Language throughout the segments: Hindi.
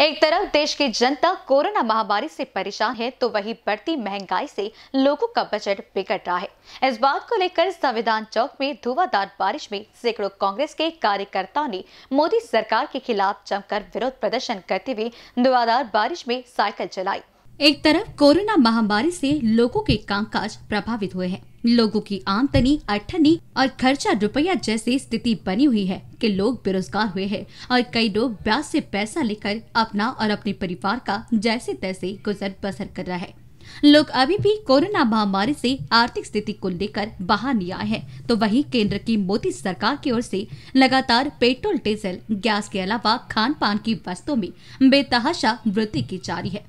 एक तरफ देश की जनता कोरोना महामारी से परेशान है तो वही बढ़ती महंगाई से लोगों का बजट बिगड़ रहा है इस बात को लेकर संविधान चौक में धुआंधार बारिश में सैकड़ों कांग्रेस के कार्यकर्ताओं ने मोदी सरकार के खिलाफ जमकर विरोध प्रदर्शन करते हुए धुआंधार बारिश में साइकिल चलाई एक तरफ कोरोना महामारी से लोगों के कामकाज प्रभावित हुए हैं लोगों की आमदनी अठनी और खर्चा रुपया जैसी स्थिति बनी हुई है कि लोग बेरोजगार हुए हैं और कई लोग ब्याज से पैसा लेकर अपना और अपने परिवार का जैसे तैसे गुजर बसर कर रहा है लोग अभी भी कोरोना महामारी से आर्थिक स्थिति को लेकर बाहर नहीं आए हैं तो वही केंद्र की मोदी सरकार की ओर से लगातार पेट्रोल डीजल गैस के अलावा खान पान की वस्तुओं में बेतहाशा वृद्धि की जा रही है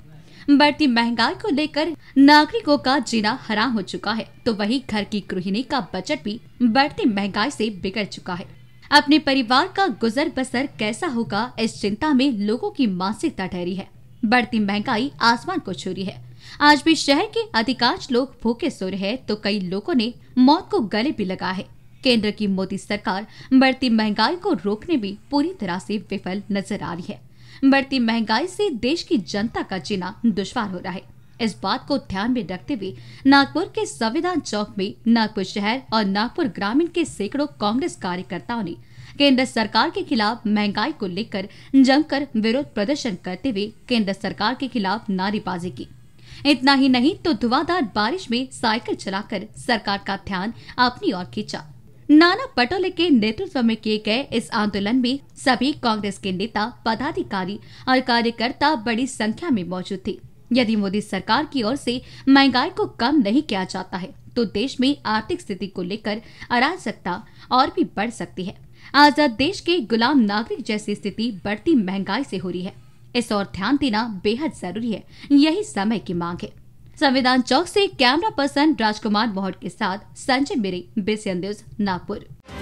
बढ़ती महंगाई को लेकर नागरिकों का जीना हराम हो चुका है तो वही घर की गृहिणी का बजट भी बढ़ती महंगाई से बिगड़ चुका है अपने परिवार का गुजर बसर कैसा होगा इस चिंता में लोगों की मानसिकता ठहरी है बढ़ती महंगाई आसमान को छू है आज भी शहर के अधिकांश लोग भूखे सो रहे हैं तो कई लोगों ने मौत को गले भी लगा है केंद्र की मोदी सरकार बढ़ती महंगाई को रोकने में पूरी तरह से विफल नजर आ रही है बढ़ती महंगाई से देश की जनता का जीना दुश्वार हो रहा है इस बात को ध्यान में रखते हुए नागपुर के संविधान चौक में नागपुर शहर और नागपुर ग्रामीण के सैकड़ों कांग्रेस कार्यकर्ताओं ने केंद्र सरकार के खिलाफ महंगाई को लेकर जमकर विरोध प्रदर्शन करते हुए केंद्र सरकार के खिलाफ नारेबाजी की इतना ही नहीं तो धुआंधार बारिश में साइकिल चलाकर सरकार का ध्यान अपनी ओर खींचा नाना पटोले के नेतृत्व में किए गए इस आंदोलन में सभी कांग्रेस के नेता पदाधिकारी और कार्यकर्ता बड़ी संख्या में मौजूद थे यदि मोदी सरकार की ओर से महंगाई को कम नहीं किया जाता है तो देश में आर्थिक स्थिति को लेकर अराजकता और भी बढ़ सकती है आजाद देश के गुलाम नागरिक जैसी स्थिति बढ़ती महंगाई से हो रही है इस और ध्यान देना बेहद जरूरी है यही समय की मांग है संविधान चौक से कैमरा पर्सन राजकुमार मोहट के साथ संजय मेरे बेसियन न्यूज नागपुर